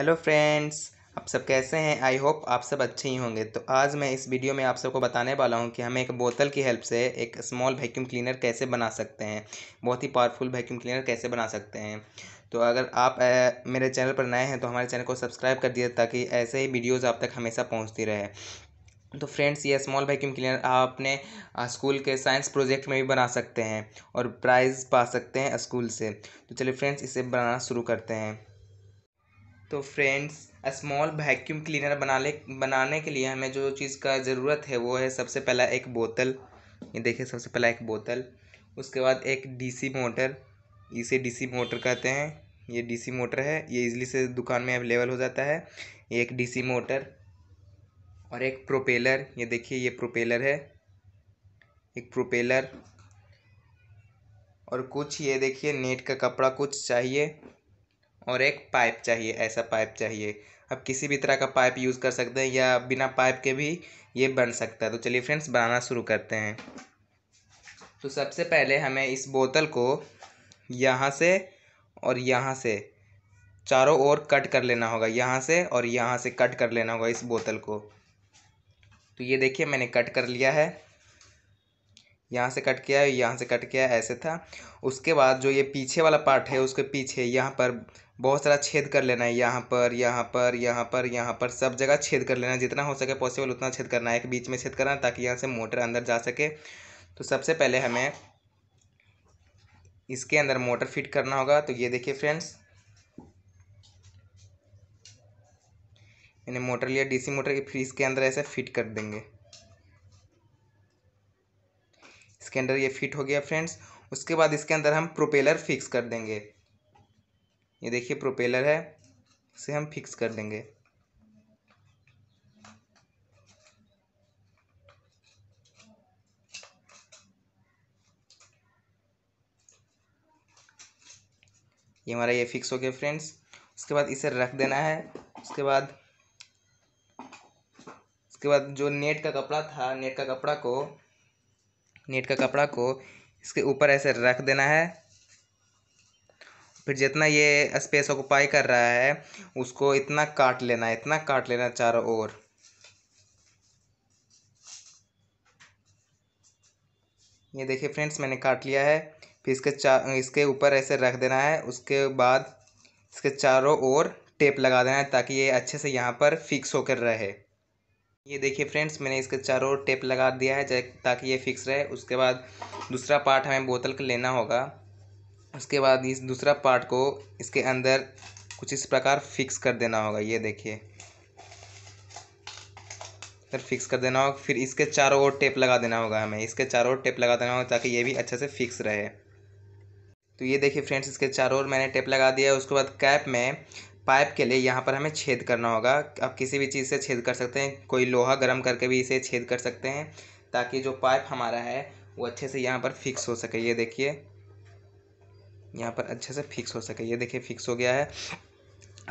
hello friends आप सब कैसे हैं आई होप आप सब अच्छे ही होंगे तो आज मैं इस वीडियो में आप सबको बताने वाला हूं कि हम एक बोतल की हेल्प से एक स्मॉल वैक्यूम क्लीनर कैसे बना सकते हैं बहुत ही पावरफुल वैक्यूम क्लीनर कैसे बना सकते हैं तो अगर आप ए, मेरे चैनल पर नए हैं तो हमारे चैनल को सब्सक्राइब कर दिए ताकि ऐसे ही वीडियोज़ आप तक हमेशा पहुँचती रहे तो फ्रेंड्स ये स्मॉल वैक्यूम क्लीनर आप अपने स्कूल के साइंस प्रोजेक्ट में भी बना सकते हैं और प्राइज़ पा सकते हैं स्कूल से तो चलिए फ्रेंड्स इसे बनाना शुरू करते हैं तो फ्रेंड्स स्मॉल वैक्यूम क्लीनर ले बनाने के लिए हमें जो चीज़ का ज़रूरत है वो है सबसे पहला एक बोतल ये देखिए सबसे पहला एक बोतल उसके बाद एक डीसी मोटर इसे डीसी मोटर कहते हैं ये डीसी मोटर है ये इजली से दुकान में अवेलेबल हो जाता है एक डीसी मोटर और एक प्रोपेलर ये देखिए ये प्रोपेलर है एक प्रोपेलर और कुछ ये देखिए नेट का कपड़ा कुछ चाहिए और एक पाइप चाहिए ऐसा पाइप चाहिए आप किसी भी तरह का पाइप यूज़ कर सकते हैं या बिना पाइप के भी ये बन सकता है तो चलिए फ्रेंड्स बनाना शुरू करते हैं तो सबसे पहले हमें इस बोतल को यहाँ से और यहाँ से चारों ओर कट कर लेना होगा यहाँ से और यहाँ से कट कर लेना होगा इस बोतल को तो ये देखिए मैंने कट कर लिया है यहाँ से कट किया है यहाँ से कट किया ऐसे था उसके बाद जो ये पीछे वाला पार्ट है उसके पीछे यहाँ पर बहुत सारा छेद कर लेना है यहाँ पर यहाँ पर यहाँ पर यहाँ पर सब जगह छेद कर लेना है जितना हो सके पॉसिबल उतना छेद करना है एक बीच में छेद करना है ताकि यहाँ से मोटर अंदर जा सके तो सबसे पहले हमें इसके अंदर मोटर फिट करना होगा तो ये देखिए फ्रेंड्स मैंने मोटर लिया डीसी मोटर फिर इसके अंदर ऐसे फिट कर देंगे इसके अंदर ये फिट हो गया फ्रेंड्स उसके बाद इसके अंदर हम प्रोपेलर फिक्स कर देंगे ये देखिए प्रोपेलर है इसे हम फिक्स कर देंगे ये हमारा ये फिक्स हो गया फ्रेंड्स उसके बाद इसे रख देना है उसके बाद उसके बाद जो नेट का कपड़ा था नेट का कपड़ा को नेट का कपड़ा को इसके ऊपर ऐसे रख देना है फिर जितना ये स्पेस ऑक्यूपाई कर रहा है उसको इतना काट लेना है इतना काट लेना चारों ओर ये देखिए फ्रेंड्स मैंने काट लिया है फिर इसके चा इसके ऊपर ऐसे रख देना है उसके बाद इसके चारों ओर टेप लगा देना है ताकि ये अच्छे से यहाँ पर फिक्स होकर रहे ये देखिए फ्रेंड्स मैंने इसके चारों ओर टेप लगा दिया है ताकि ये फिक्स रहे उसके बाद दूसरा पार्ट हमें बोतल का लेना होगा उसके बाद इस दूसरा पार्ट को इसके अंदर कुछ इस प्रकार फिक्स कर देना होगा ये देखिए फिर फिक्स कर देना होगा फिर इसके चारों ओर टेप लगा देना होगा हमें इसके चारों ओर टेप लगा देना होगा ताकि ये भी अच्छे से फिक्स रहे तो ये देखिए फ्रेंड्स इसके चारों ओर मैंने टेप लगा दिया उसके बाद कैप में पाइप के लिए यहाँ पर हमें छेद करना होगा आप किसी भी चीज़ से छेद कर सकते हैं कोई लोहा गर्म करके भी इसे छेद कर सकते हैं ताकि जो पाइप हमारा है वो अच्छे से यहाँ पर फिक्स हो सके ये देखिए यहाँ पर अच्छे से फिक्स हो सके ये देखिए फिक्स हो गया है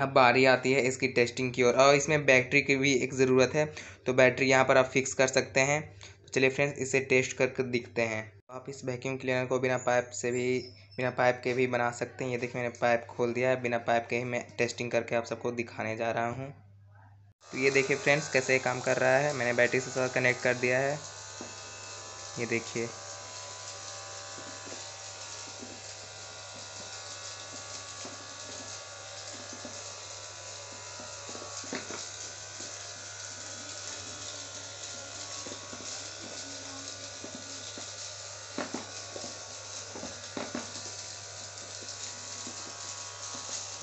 अब बारी आती है इसकी टेस्टिंग की ओर और, और इसमें बैटरी की भी एक ज़रूरत है तो बैटरी यहाँ पर आप फिक्स कर सकते हैं तो चलिए फ्रेंड्स इसे टेस्ट करके दिखते हैं आप इस वैक्यूम क्लीनर को बिना पाइप से भी बिना पाइप के भी बना सकते हैं ये देखिए मैंने पाइप खोल दिया है बिना पाइप के ही मैं टेस्टिंग करके आप सबको दिखाने जा रहा हूँ तो ये देखिए फ्रेंड्स कैसे काम कर रहा है मैंने बैटरी से कनेक्ट कर दिया है ये देखिए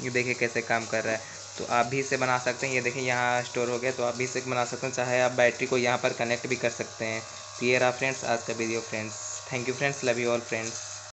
ये देखिए कैसे काम कर रहा है तो आप भी इसे बना सकते हैं ये देखिए यहाँ स्टोर हो गया तो आप भी इसे बना सकते हैं चाहे आप बैटरी को यहाँ पर कनेक्ट भी कर सकते हैं तो ये रहा फ्रेंड्स आज का video friends thank you friends love you all friends